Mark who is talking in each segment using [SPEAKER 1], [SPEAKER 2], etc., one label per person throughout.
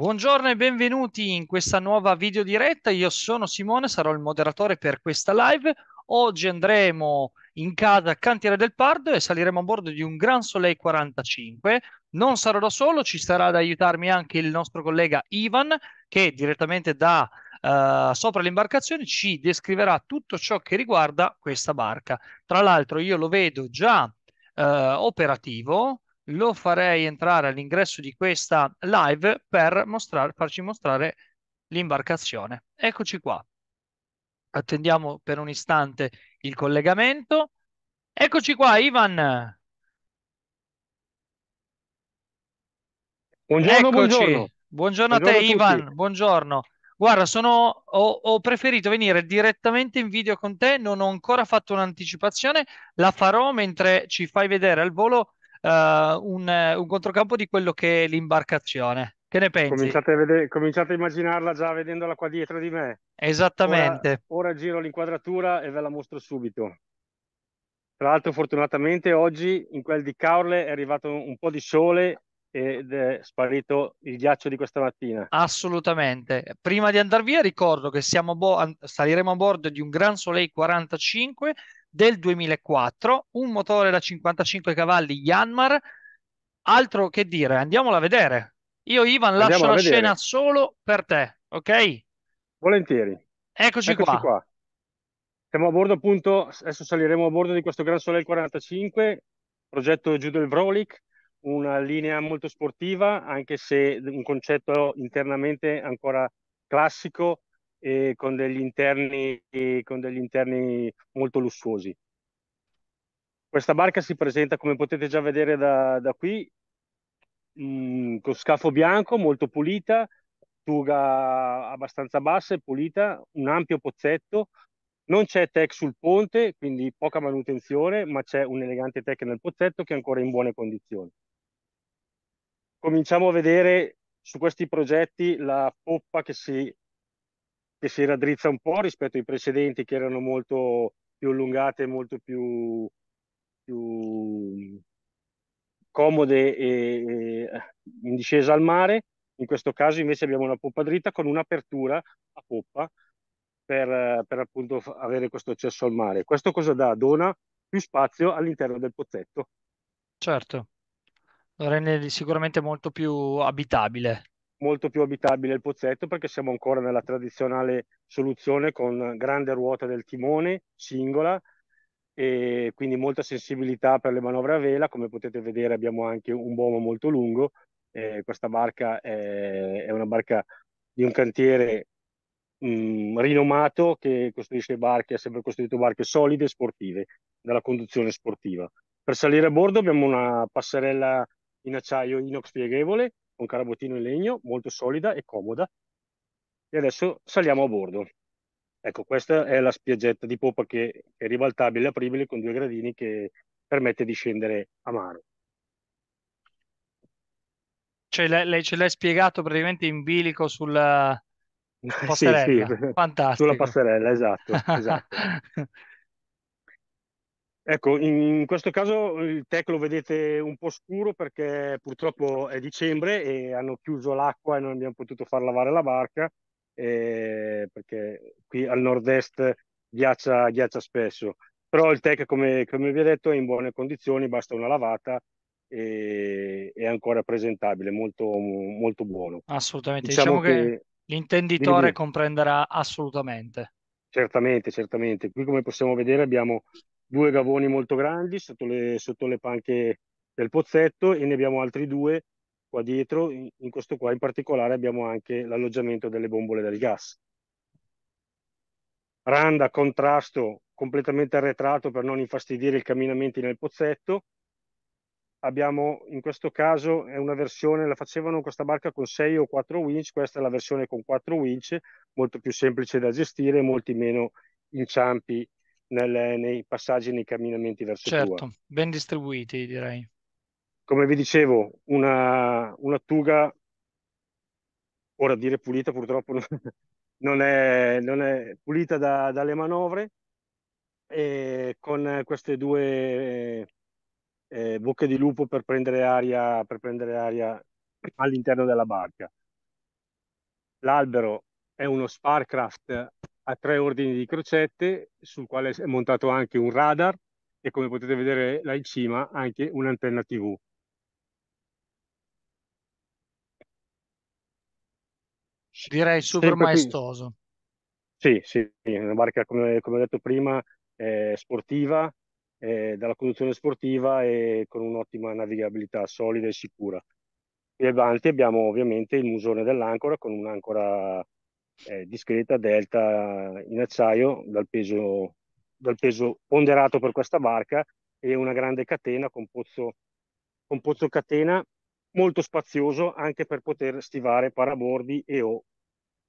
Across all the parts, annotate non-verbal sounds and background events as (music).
[SPEAKER 1] Buongiorno e benvenuti in questa nuova video diretta. Io sono Simone, sarò il moderatore per questa live. Oggi andremo in casa Cantiere del Pardo e saliremo a bordo di un Gran Soleil 45. Non sarò da solo, ci sarà ad aiutarmi anche il nostro collega Ivan che direttamente da Uh, sopra l'imbarcazione ci descriverà tutto ciò che riguarda questa barca. Tra l'altro io lo vedo già uh, operativo, lo farei entrare all'ingresso di questa live per mostrare, farci mostrare l'imbarcazione. Eccoci qua. Attendiamo per un istante il collegamento. Eccoci qua, Ivan.
[SPEAKER 2] Buongiorno, Eccoci. buongiorno. Buongiorno a te, buongiorno a Ivan.
[SPEAKER 1] Buongiorno. Guarda, sono, ho, ho, preferito venire direttamente in video con te, non ho ancora fatto un'anticipazione, la farò mentre ci fai vedere al volo uh, un, eh, un, controcampo di quello che è l'imbarcazione.
[SPEAKER 2] Che ne pensi? Cominciate a, vedere, cominciate a immaginarla già vedendola qua dietro di me. Esattamente. Ora, ora giro l'inquadratura e ve la mostro subito. Tra l'altro, fortunatamente oggi in quel di Caorle è arrivato un po' di sole ed è sparito il ghiaccio di questa mattina.
[SPEAKER 1] Assolutamente. Prima di andare via, ricordo che siamo bo- saliremo a bordo di un Gran Soleil 45 del 2004, un motore da 55 cavalli Yanmar, altro che dire, andiamola a vedere. Io Ivan lascio la vedere. scena solo
[SPEAKER 2] per te, ok? Volentieri. Eccoci, Eccoci qua. qua. Siamo a bordo appunto, adesso saliremo a bordo di questo Gran Soleil 45, progetto Judel Vrolik, una linea molto sportiva, anche se un concetto internamente ancora classico e con degli interni, con degli interni molto lussuosi. Questa barca si presenta, come potete già vedere da, da qui, mh, mm, con scafo bianco, molto pulita, tuga abbastanza bassa e pulita, un ampio pozzetto, non c'è tech sul ponte, quindi poca manutenzione, ma c'è un elegante tech nel pozzetto che è ancora in buone condizioni. Cominciamo a vedere su questi progetti la poppa che si che si raddrizza un po' rispetto ai precedenti che erano molto più allungate, molto più, più mm, comode e, e, eh, in discesa al mare. In questo caso invece abbiamo una poppa dritta con un'apertura a poppa per, eh, per appunto avere questo accesso al mare. Questo cosa dà? Dona più spazio all'interno del pozzetto.
[SPEAKER 1] Certo, lo rende sicuramente molto più abitabile
[SPEAKER 2] molto più abitabile il pozzetto perché siamo ancora nella tradizionale soluzione con grande ruota del timone singola e quindi molta sensibilità per le manovre a vela come potete vedere abbiamo anche un bomo molto lungo eh, questa barca è, è, una barca di un cantiere mh, mm, rinomato che costruisce barche ha sempre costruito barche solide e sportive dalla conduzione sportiva per salire a bordo abbiamo una passerella in acciaio inox pieghevole con carabottino in legno, molto solida e comoda. E adesso saliamo a bordo. Ecco, questa è la spiaggetta di poppa che è ribaltabile, e apribile con due gradini che permette di scendere a mano.
[SPEAKER 1] Cioè, lei ce l'hai spiegato praticamente in bilico sulla
[SPEAKER 2] (laughs) passerella. sì, sì. Fantastico. Sulla passerella, esatto. esatto. (laughs) Ecco, in questo caso eh, il tech lo vedete un po' scuro perché purtroppo è dicembre e hanno chiuso l'acqua e non abbiamo potuto far lavare la barca eh, perché qui al nord-est ghiaccia, ghiaccia spesso. Però il tech, come, come, vi ho detto, è in buone condizioni, basta una lavata e è ancora presentabile, molto, molto buono.
[SPEAKER 1] Assolutamente, diciamo, diciamo che, che, l'intenditore comprenderà assolutamente.
[SPEAKER 2] Certamente, certamente. Qui come possiamo vedere abbiamo due gavoni molto grandi sotto le, sotto le panche del pozzetto e ne abbiamo altri due qua dietro, in, in questo qua in particolare abbiamo anche l'alloggiamento delle bombole del gas. Randa contrasto completamente arretrato per non infastidire i camminamenti nel pozzetto. Abbiamo in questo caso è una versione, la facevano questa barca con 6 o 4 winch, questa è la versione con 4 winch, molto più semplice da gestire, molti meno inciampi nel, nei passaggi nei camminamenti verso certo, Certo,
[SPEAKER 1] ben distribuiti direi.
[SPEAKER 2] Come vi dicevo, una, una tuga, ora dire pulita purtroppo (laughs) non è, non è pulita da, dalle manovre, e con queste due eh, bocche di lupo per prendere aria, per prendere aria all'interno della barca. L'albero è uno Sparcraft a tre ordini di crocette sul quale è montato anche un radar e come potete vedere là in cima anche un'antenna TV. Direi super Sempre maestoso. Qui. Sì, sì, una barca come, come ho detto prima eh, sportiva, eh, dalla conduzione sportiva e con un'ottima navigabilità solida e sicura. E avanti abbiamo ovviamente il musone dell'ancora con un'ancora eh, discreta delta in acciaio dal peso, dal peso ponderato per questa barca e una grande catena con pozzo, con pozzo catena molto spazioso anche per poter stivare parabordi e o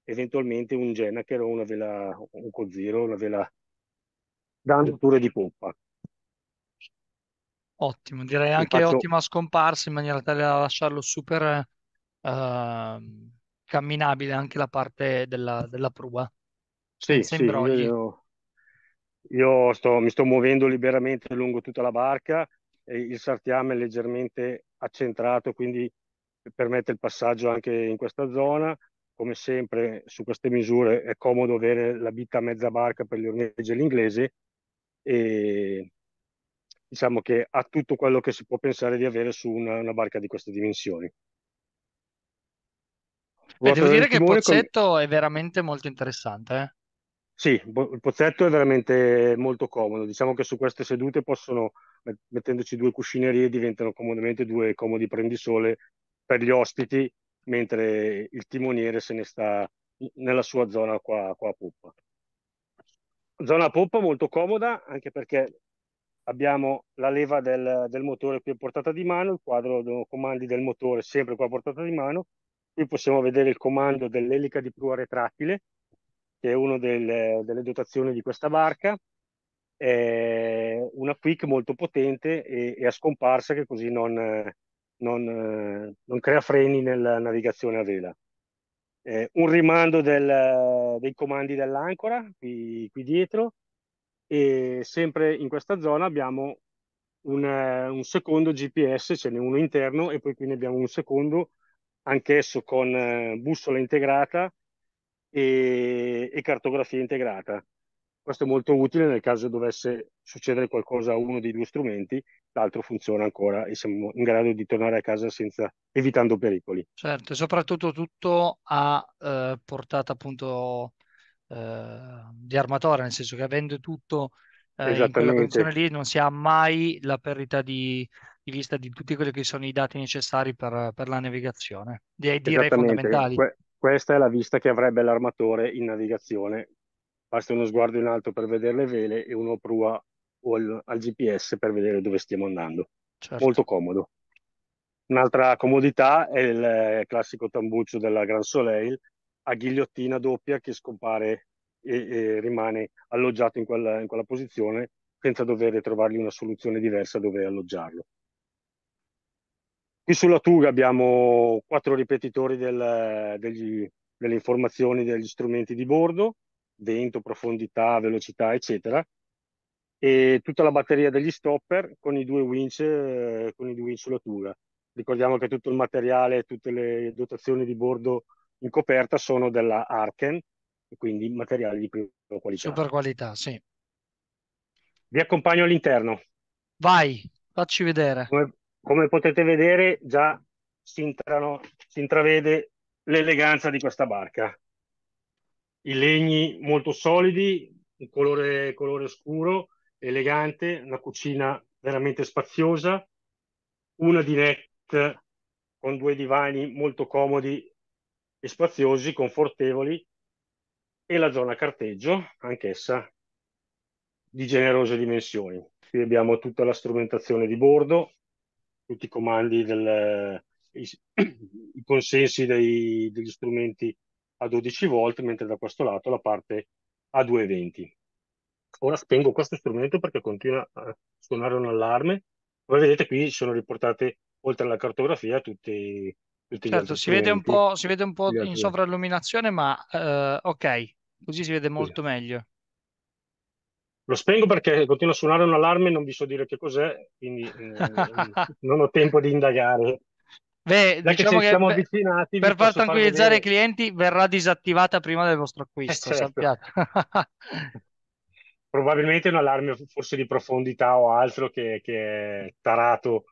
[SPEAKER 2] eventualmente un Genaker o una vela, un Cozziro, una vela da andature di pompa.
[SPEAKER 1] Ottimo, direi anche faccio... ottima
[SPEAKER 2] scomparsa
[SPEAKER 1] in maniera tale da lasciarlo super... Uh camminabile anche la parte della, della prua.
[SPEAKER 2] Sì, sì io, io sto, mi sto muovendo liberamente lungo tutta la barca, e il sartiame è leggermente accentrato, quindi permette il passaggio anche in questa zona. Come sempre su queste misure è comodo avere la bitta a mezza barca per gli ormeggi e l'inglese e diciamo che ha tutto quello che si può pensare di avere su una, una barca di queste dimensioni. Beh, devo dire che il Pozzetto
[SPEAKER 1] con... è veramente molto interessante. Eh?
[SPEAKER 2] Sì, il pozzetto è veramente molto comodo. Diciamo che su queste sedute possono, mettendoci due cuscinerie, diventano comodamente due comodi prendisole per gli ospiti, mentre il timoniere se ne sta nella sua zona qua, qua a poppa. Zona a poppa molto comoda, anche perché abbiamo la leva del, del motore qui a portata di mano, il quadro dei comandi del motore sempre qua a portata di mano, Qui possiamo vedere il comando dell'elica di prua retrattile, che è una del, delle dotazioni di questa barca, è una quick molto potente e, e a scomparsa che così non, non, non, crea freni nella navigazione a vela. È un rimando del, dei comandi dell'ancora qui, qui dietro e sempre in questa zona abbiamo un, un, secondo GPS, ce n'è uno interno e poi qui ne abbiamo un secondo anch'esso con eh, bussola integrata e, e, cartografia integrata. Questo è molto utile nel caso dovesse succedere qualcosa a uno dei due strumenti, l'altro funziona ancora e siamo in grado di tornare a casa senza, evitando pericoli.
[SPEAKER 1] Certo, e soprattutto tutto a eh, portata appunto eh, di armatore, nel senso che avendo tutto
[SPEAKER 2] eh, in quella condizione lì
[SPEAKER 1] non si ha mai la perdita di di vista di tutti quelli che sono i dati necessari per, per la navigazione. Direi, direi fondamentali. Que-
[SPEAKER 2] questa è la vista che avrebbe l'armatore in navigazione. Basta uno sguardo in alto per vedere le vele e uno prua o al, al GPS per vedere dove stiamo andando. Certo. Molto comodo. Un'altra comodità è il eh, classico tambuccio della Gran Soleil a ghigliottina doppia che scompare e, e rimane alloggiato in quella, in quella posizione senza dover trovargli una soluzione diversa dove alloggiarlo. Qui sulla Tuga abbiamo quattro ripetitori del, degli, delle informazioni degli strumenti di bordo, vento, profondità, velocità, eccetera, e tutta la batteria degli stopper con i due winch, eh, con i due winch sulla Tuga. Ricordiamo che tutto il materiale, tutte le dotazioni di bordo in coperta sono della Arken, quindi materiali di prima qualità. Super
[SPEAKER 1] qualità, sì.
[SPEAKER 2] Vi accompagno all'interno. Vai, facci vedere. Come, come potete vedere già si, intrano, si intravede l'eleganza di questa barca. I legni molto solidi, un colore, colore scuro, elegante, una cucina veramente spaziosa, una dinette con due divani molto comodi e spaziosi, confortevoli, e la zona carteggio, anch'essa di generose dimensioni. Qui abbiamo tutta la strumentazione di bordo, tutti i comandi, del, i, (clears throat) i, consensi dei, degli strumenti a 12 volt, mentre da questo lato la parte a 220. Ora spengo questo strumento perché continua a suonare un allarme. Come vedete qui sono riportate, oltre alla cartografia, tutti, tutti certo, si vede, si vede un po', in
[SPEAKER 1] sovralluminazione, ma eh, ok, così si vede molto sì. meglio.
[SPEAKER 2] Lo spengo perché continua a suonare un allarme e non vi so dire che cos'è, quindi eh, (laughs) non ho tempo di indagare. Beh, diciamo che, siamo avvicinati. Per far tranquillizzare i
[SPEAKER 1] clienti, verrà disattivata prima del vostro eh, acquisto, eh certo. (laughs)
[SPEAKER 2] Probabilmente un allarme forse di profondità o altro che, che è tarato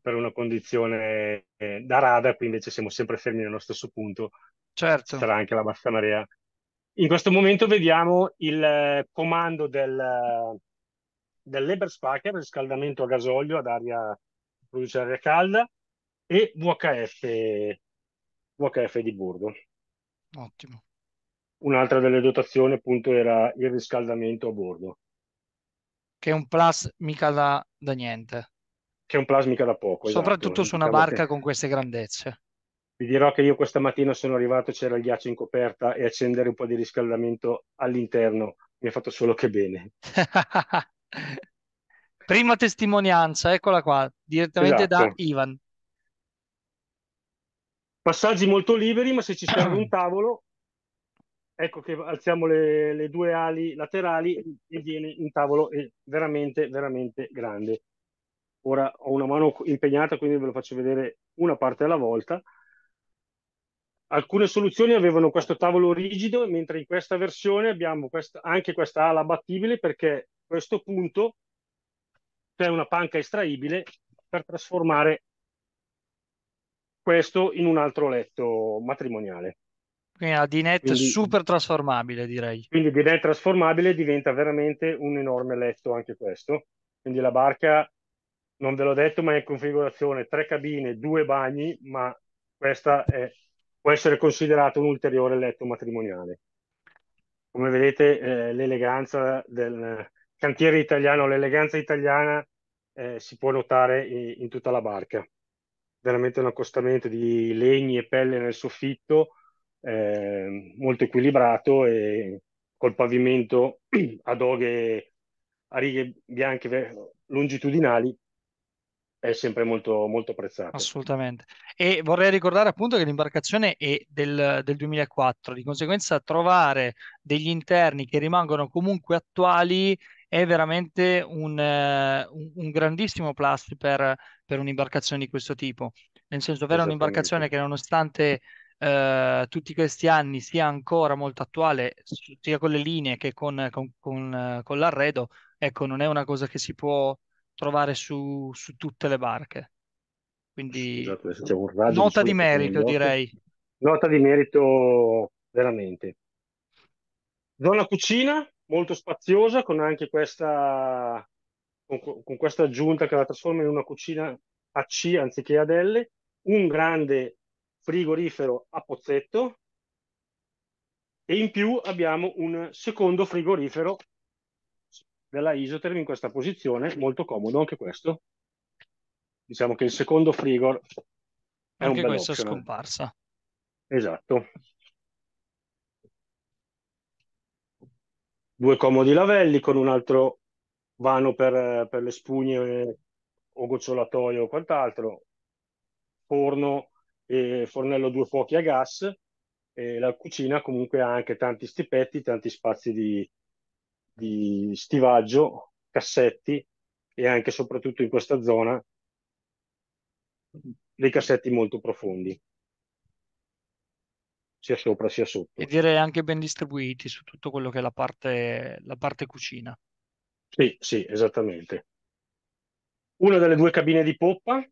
[SPEAKER 2] per una condizione eh, da radar, qui invece siamo sempre fermi nello stesso punto. Certo. Sarà anche la bassa marea in questo momento vediamo il eh, comando del, eh, dell'Eberspacher, riscaldamento a gasolio ad aria, produce aria calda, e VHF, VHF di bordo. Ottimo. Un'altra delle dotazioni appunto era il riscaldamento a bordo.
[SPEAKER 1] Che è un plus mica da, da niente.
[SPEAKER 2] Che è un plus mica da poco. Esatto, Soprattutto esatto. su una diciamo barca con
[SPEAKER 1] queste grandezze.
[SPEAKER 2] Vi dirò che io questa mattina sono arrivato, c'era il ghiaccio in coperta e accendere un po' di riscaldamento all'interno mi ha fatto solo che bene. (laughs)
[SPEAKER 1] Prima testimonianza, eccola qua, direttamente esatto. da Ivan.
[SPEAKER 2] Passaggi molto liberi, ma se ci serve un (clears throat) tavolo, ecco che alziamo le, le due ali laterali e viene un tavolo eh, veramente, veramente grande. Ora ho una mano impegnata, quindi ve lo faccio vedere una parte alla volta alcune soluzioni avevano questo tavolo rigido, mentre in questa versione abbiamo quest- anche questa ala battibile perché a questo punto c'è una panca estraibile per trasformare questo in un altro letto matrimoniale. Quindi la
[SPEAKER 1] dinette quindi, super trasformabile, direi.
[SPEAKER 2] Quindi dinette trasformabile diventa veramente un enorme letto anche questo. Quindi la barca, non ve l'ho detto, ma è in configurazione tre cabine, due bagni, ma questa è può essere considerato un ulteriore letto matrimoniale. Come vedete, eh, l'eleganza del cantiere italiano, l'eleganza italiana eh, si può notare in, in, tutta la barca. Veramente un accostamento di legni e pelle nel soffitto, eh, molto equilibrato e col pavimento (clears throat) ad oghe a righe bianche longitudinali è sempre molto, molto apprezzato.
[SPEAKER 1] Assolutamente. E vorrei ricordare appunto che l'imbarcazione è del, del 2004, di conseguenza trovare degli interni che rimangono comunque attuali è veramente un, eh, un grandissimo plus per, per, un'imbarcazione di questo tipo. Nel senso, avere un'imbarcazione che nonostante eh, tutti questi anni sia ancora molto attuale, sia con le linee che con, con, con, eh, con l'arredo, ecco, non è una cosa che si può trovare su, su tutte le barche.
[SPEAKER 2] Quindi Scusate, nota di, di merito, direi. Nota di merito veramente. Zona cucina, molto spaziosa, con anche questa, con, con questa aggiunta che la trasforma in una cucina a C anziché ad L, un grande frigorifero a pozzetto e in più abbiamo un secondo frigorifero della Isoterm in questa posizione, molto comodo anche questo. Diciamo che il secondo frigor è anche un questa optional.
[SPEAKER 1] scomparsa.
[SPEAKER 2] Esatto. Due comodi lavelli con un altro vano per, per le spugne o gocciolatoio o quant'altro, forno e fornello due fuochi a gas, e la cucina comunque ha anche tanti stipetti, tanti spazi di, di stivaggio, cassetti e anche soprattutto in questa zona dei cassetti molto profondi, sia sopra sia sotto. E
[SPEAKER 1] direi anche ben distribuiti su tutto quello che è la parte, la parte cucina.
[SPEAKER 2] Sì, sì, esattamente. Una delle due cabine di poppa,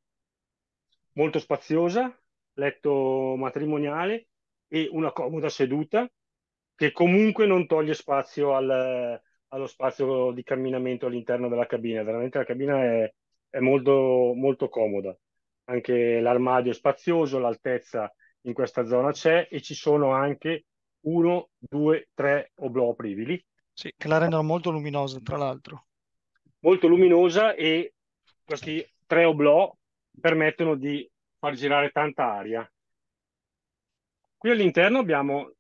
[SPEAKER 2] molto spaziosa, letto matrimoniale e una comoda seduta che comunque non toglie spazio al, allo spazio di camminamento all'interno della cabina. Veramente la cabina è, è molto, molto comoda. Anche l'armadio è spazioso, l'altezza in questa zona c'è e ci sono anche uno, due, tre oblò aprivili. Sì,
[SPEAKER 1] che la rendono molto luminosa, tra l'altro.
[SPEAKER 2] Molto luminosa e questi tre oblò permettono di far girare tanta aria. Qui all'interno abbiamo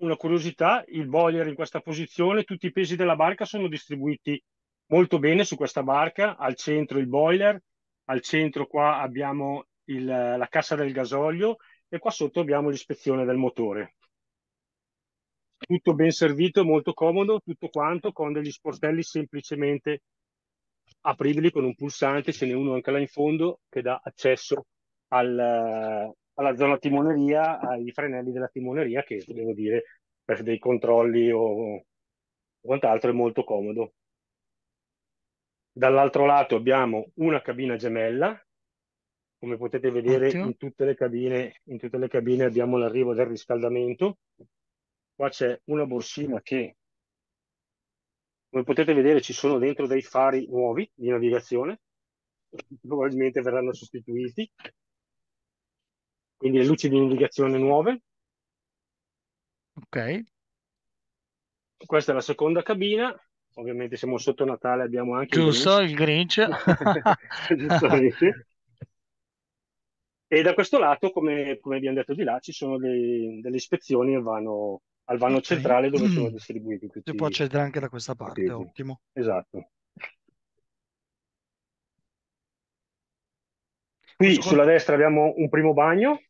[SPEAKER 2] una curiosità, il boiler in questa posizione, tutti i pesi della barca sono distribuiti molto bene su questa barca, al centro il boiler, al centro qua abbiamo il, la cassa del gasolio e qua sotto abbiamo l'ispezione del motore. Tutto ben servito, molto comodo, tutto quanto con degli sportelli semplicemente apribili con un pulsante, ce n'è uno anche là in fondo che dà accesso al, alla zona timoneria, ai frenelli della timoneria, che devo dire, per dei controlli o, o quant'altro è molto comodo. Dall'altro lato abbiamo una cabina gemella, come potete vedere in tutte, le cabine, in tutte le cabine abbiamo l'arrivo del riscaldamento. Qua c'è una borsina che, come potete vedere, ci sono dentro dei fari nuovi di navigazione, probabilmente verranno sostituiti quindi le luci di navigazione nuove. Ok. Questa è la seconda cabina, ovviamente siamo sotto Natale, abbiamo anche il Giusto,
[SPEAKER 1] il Grinch.
[SPEAKER 2] (laughs) E da questo lato, come, come, abbiamo detto di là, ci sono dei, delle ispezioni al vano, al vano okay. centrale dove mm. sono distribuiti tutti. Si può
[SPEAKER 1] accedere anche da questa parte, partiti. ottimo.
[SPEAKER 2] Esatto. Qui sulla destra abbiamo un primo bagno,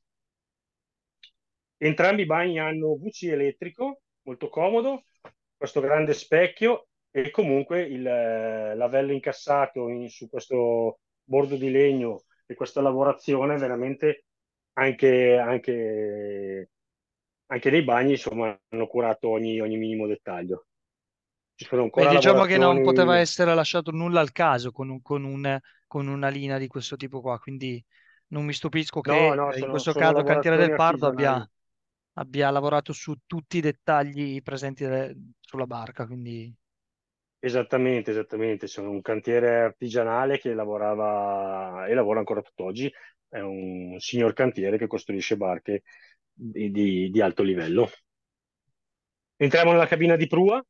[SPEAKER 2] Entrambi i bagni hanno WC elettrico, molto comodo, questo grande specchio e comunque il eh, lavello incassato in, su questo bordo di legno e questa lavorazione veramente anche, anche, anche dei bagni insomma hanno curato ogni, ogni minimo dettaglio. Beh, diciamo che non poteva
[SPEAKER 1] essere lasciato nulla al caso con, un, con, un, con una linea di questo tipo qua, quindi non
[SPEAKER 2] mi stupisco che no, no, sono, in questo caso Cantiere del Pardo abbia,
[SPEAKER 1] abbia lavorato su tutti i dettagli presenti sulla barca. Quindi...
[SPEAKER 2] Esattamente, esattamente. Sono un cantiere artigianale che lavorava e lavora ancora tutt'oggi. È un signor cantiere che costruisce barche di, di, di alto livello. Entriamo nella cabina di prua,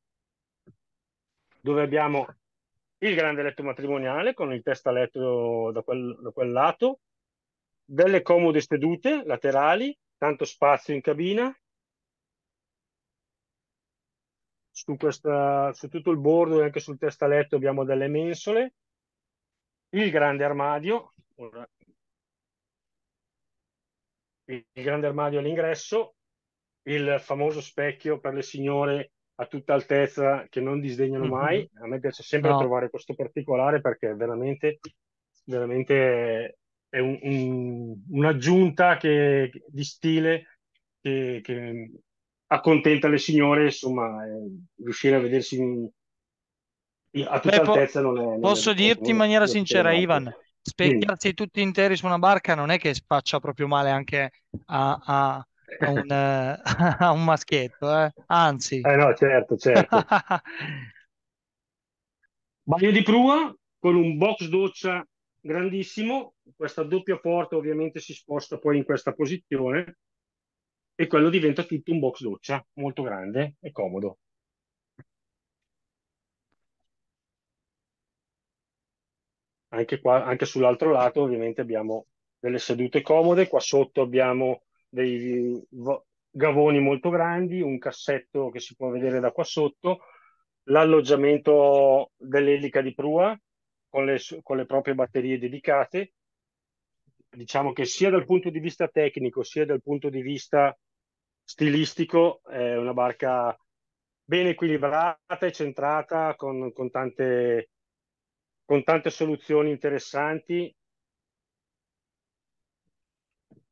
[SPEAKER 2] dove abbiamo il grande letto matrimoniale con il testaletto da quel, da quel lato, delle comode sedute laterali tanto spazio in cabina su, questa, su tutto il bordo e anche sul testaletto abbiamo delle mensole il grande armadio il grande armadio all'ingresso il famoso specchio per le signore a tutta altezza che non disdegnano mhm. mai a me piace sempre no. trovare questo particolare perché veramente veramente è un, un, un'aggiunta che, di stile che, che, accontenta le signore, insomma, eh, riuscire a vedersi in, a tutta Beh, altezza non è... Non posso è, dirti non in maniera sincera, Ivan, ecco. specchiarsi
[SPEAKER 1] sì. Mm. tutti interi su una barca non è che faccia proprio male anche a, a, un, (laughs) eh, (laughs) a un,
[SPEAKER 2] maschietto, eh? anzi. Eh no, certo, certo. (laughs) Bagno di prua con un box doccia grandissimo, questa doppia porta ovviamente si sposta poi in questa posizione e quello diventa tutto un box doccia, molto grande e comodo. Anche, qua, anche sull'altro lato ovviamente abbiamo delle sedute comode, qua sotto abbiamo dei gavoni molto grandi, un cassetto che si può vedere da qua sotto, l'alloggiamento dell'elica di prua, con le, con le proprie batterie dedicate. Diciamo che sia dal punto di vista tecnico sia dal punto di vista stilistico è una barca ben equilibrata e centrata con, con, tante, con tante soluzioni interessanti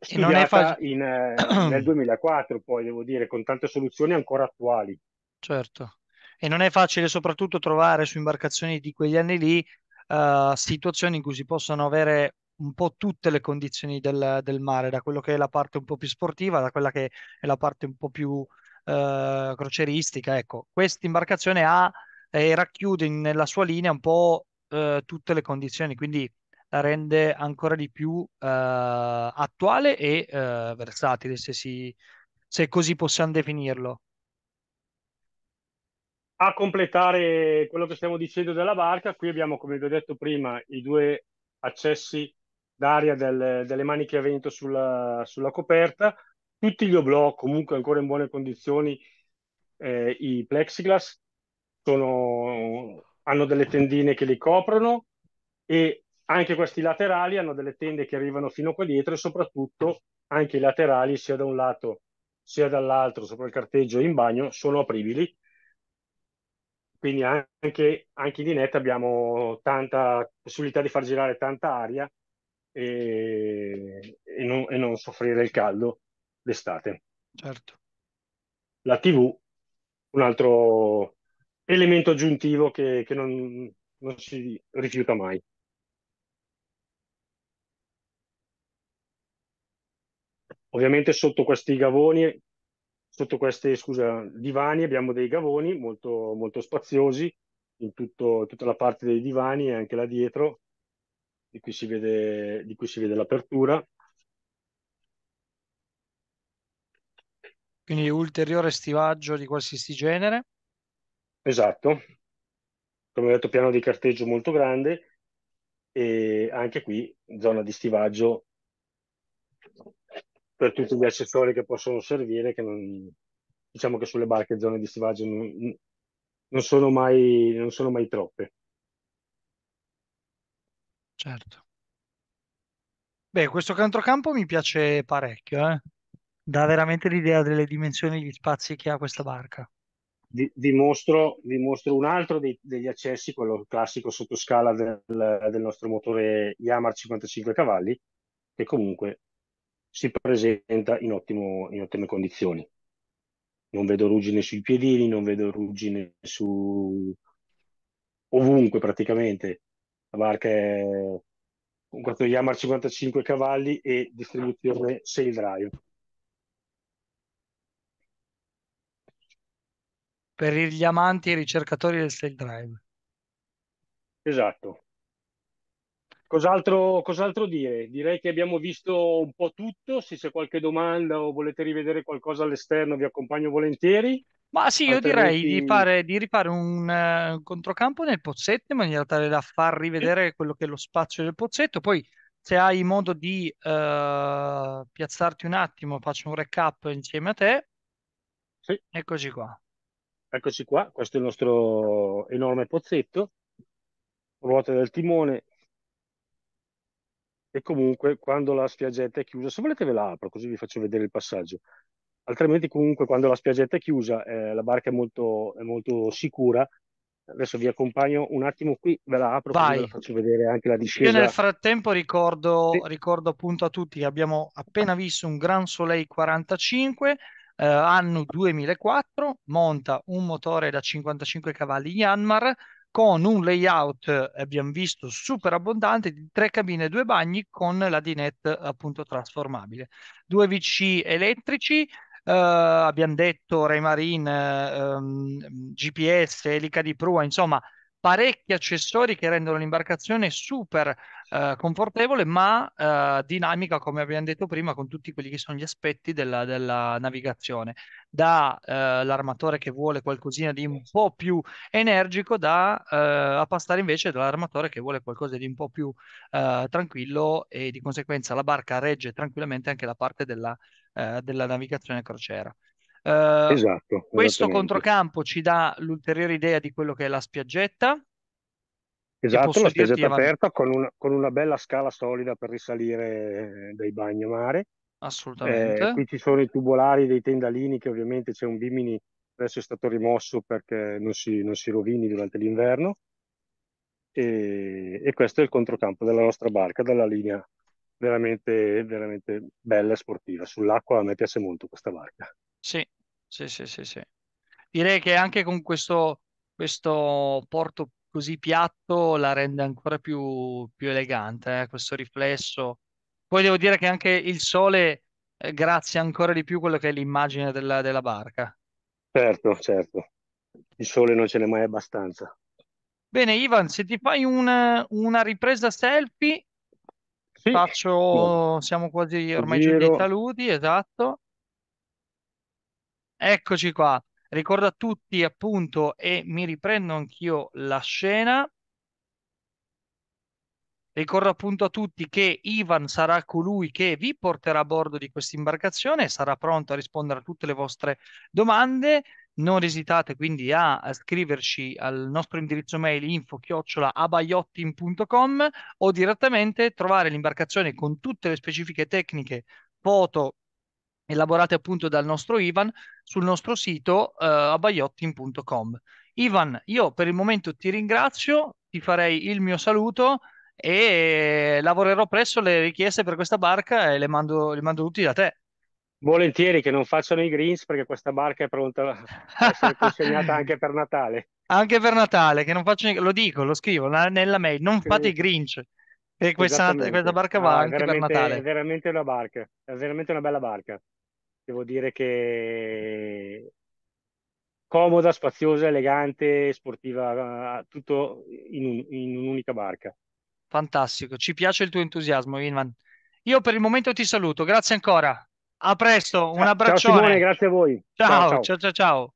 [SPEAKER 2] studiata fa... in, eh, (clears throat) nel 2004, poi devo dire, con tante soluzioni ancora attuali.
[SPEAKER 1] Certo, e non è facile soprattutto trovare su imbarcazioni di quegli anni lì eh, situazioni in cui si possono avere un po' tutte le condizioni del, del, mare, da quello che è la parte un po' più sportiva, da quella che è la parte un po' più uh, eh, croceristica. Ecco, questa imbarcazione ha e racchiude nella sua linea un po' uh, tutte le condizioni, quindi la rende ancora di più attuale e versatile, se, si, se così possiamo definirlo
[SPEAKER 2] a completare quello che stiamo dicendo della barca, qui abbiamo, come vi ho detto prima, i due accessi d'aria del, delle maniche a vento sulla, sulla coperta, tutti gli oblò comunque ancora in buone condizioni, eh, i plexiglass sono, hanno delle tendine che li coprono e anche questi laterali hanno delle tende che arrivano fino qua dietro e soprattutto anche i laterali sia da un lato sia dall'altro sopra il carteggio in bagno sono apribili quindi anche, anche in net abbiamo tanta possibilità di far girare tanta aria e, e, non, e non soffrire il caldo d'estate. Certo. La TV, un altro elemento aggiuntivo che, che non, non si rifiuta mai. Ovviamente sotto questi gavoni sotto questi divani abbiamo dei gavoni molto, molto spaziosi in tutto, tutta la parte dei divani e anche là dietro di cui si vede, di cui si vede l'apertura.
[SPEAKER 1] Quindi ulteriore stivaggio di qualsiasi genere?
[SPEAKER 2] Esatto, come ho detto piano di carteggio molto grande e anche qui zona di stivaggio per tutti gli accessori che possono servire, che non, diciamo che sulle barche zone di stivaggio non, non, sono, mai, non sono mai troppe.
[SPEAKER 1] Certo. Beh, questo controcampo mi piace parecchio, eh? Dà veramente l'idea delle dimensioni e gli spazi che ha questa barca.
[SPEAKER 2] Di, dimostro, dimostro, un altro dei, degli accessi, quello classico sottoscala del, del nostro motore Yamar 55 cavalli, che comunque si presenta in, ottimo, in ottime condizioni. Non vedo ruggine sui piedini, non vedo ruggine su ovunque praticamente. La barca è un 4 Yamaha 55 cavalli e distribuzione sail drive.
[SPEAKER 1] Per gli amanti e i ricercatori del sail drive.
[SPEAKER 2] Esatto. Cos'altro, cos'altro, dire? Direi che abbiamo visto un po' tutto. Se c'è qualche domanda o volete rivedere qualcosa all'esterno, vi accompagno volentieri.
[SPEAKER 1] Ma sì, io Altrimenti... direi di, fare, di rifare un uh, controcampo nel pozzetto in maniera tale da far rivedere quello che è lo spazio del pozzetto. Poi, se hai modo di uh, piazzarti un attimo, faccio un recap insieme a te. Sì. Eccoci qua.
[SPEAKER 2] Eccoci qua, questo è il nostro enorme pozzetto, ruote del timone, e comunque quando la spiaggetta è chiusa, se volete ve la apro così vi faccio vedere il passaggio, altrimenti comunque quando la spiaggetta è chiusa eh, la barca è molto, è molto, sicura. Adesso vi accompagno un attimo qui, ve la apro e così faccio vedere anche la discesa. Io nel
[SPEAKER 1] frattempo ricordo, sì. ricordo appunto a tutti che abbiamo appena visto un Gran Soleil 45, eh, anno 2004, monta un motore da 55 cavalli Yanmar, con un layout, eh, abbiamo visto, super abbondante di tre cabine e due bagni con la dinette appunto trasformabile. Due VC elettrici, Uh, abbiamo detto Raymarine, um, ehm, GPS, Elica di prua, insomma parecchi accessori che rendono l'imbarcazione super eh, confortevole ma eh, dinamica come abbiamo detto prima con tutti quelli che sono gli aspetti della, della navigazione dall'armatore eh, che vuole qualcosina di un po' più energico da eh, a passare invece dall'armatore che vuole qualcosa di un po' più eh, tranquillo e di conseguenza la barca regge tranquillamente anche la parte della, eh, della navigazione crociera eh, esatto.
[SPEAKER 2] Questo controcampo
[SPEAKER 1] ci dà l'ulteriore idea di quello che è la spiaggetta.
[SPEAKER 2] Esatto, la spiaggetta aperta con una, con una, bella scala solida per risalire eh, dai bagnomare.
[SPEAKER 1] Assolutamente. Eh, qui
[SPEAKER 2] ci sono i tubolari dei tendalini che ovviamente c'è un bimini, adesso è stato rimosso perché non si, non si rovini durante l'inverno. E, e, questo è il controcampo della nostra barca, dalla linea veramente, veramente bella e sportiva. Sull'acqua a me piace molto questa barca.
[SPEAKER 1] Sì, sì, sì, sì, Direi che anche con questo, questo porto così piatto la rende ancora più, più elegante, eh, questo riflesso. Poi devo dire che anche il sole eh, grazia ancora di più quello che è l'immagine della, della barca.
[SPEAKER 2] Certo, certo. Il sole non ce n'è mai abbastanza.
[SPEAKER 1] Bene, Ivan, se ti fai una, una ripresa selfie, Sì, faccio, siamo quasi ormai giù dei taludi, esatto. Eccoci qua. Ricordo a tutti, appunto, e mi riprendo anch'io la scena. Ricordo appunto a tutti che Ivan sarà colui che vi porterà a bordo di questa imbarcazione e sarà pronto a rispondere a tutte le vostre domande. Non esitate quindi a scriverci al nostro indirizzo mail info-abayottin.com o direttamente trovare l'imbarcazione con tutte le specifiche tecniche, foto, elaborate appunto dal nostro Ivan sul nostro sito eh, abagliottin.com. Ivan, io per il momento ti ringrazio, ti farei il mio saluto e lavorerò presso le richieste per questa
[SPEAKER 2] barca e le mando, le mando tutti da te. Volentieri che non facciano i greens perché questa barca è pronta a essere (laughs) consegnata anche per Natale.
[SPEAKER 1] Anche per Natale, che non faccio, lo dico, lo scrivo nella mail, non sì. i grinch. E questa, questa barca va no, anche per Natale. È
[SPEAKER 2] veramente una barca, è veramente una bella barca devo dire che comoda, spaziosa, elegante, sportiva, eh, tutto in, un, in un'unica barca.
[SPEAKER 1] Fantastico, ci piace il tuo entusiasmo, Inman. Io per il momento ti saluto, grazie ancora. A presto, un abbraccio. Grazie
[SPEAKER 2] a voi. ciao. ciao, ciao.
[SPEAKER 1] ciao, ciao.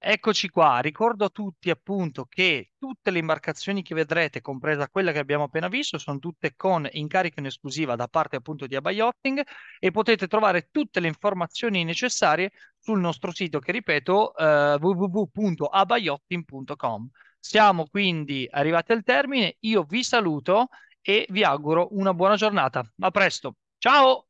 [SPEAKER 1] Eccoci qua, ricordo a tutti appunto che tutte le imbarcazioni che vedrete, compresa quella che abbiamo appena visto, sono tutte con incarico in esclusiva da parte appunto di Abayotting e potete trovare tutte le informazioni necessarie sul nostro sito che ripeto eh, www.abayotting.com. Siamo quindi arrivati al termine, io vi saluto e vi auguro una buona giornata. A presto, ciao!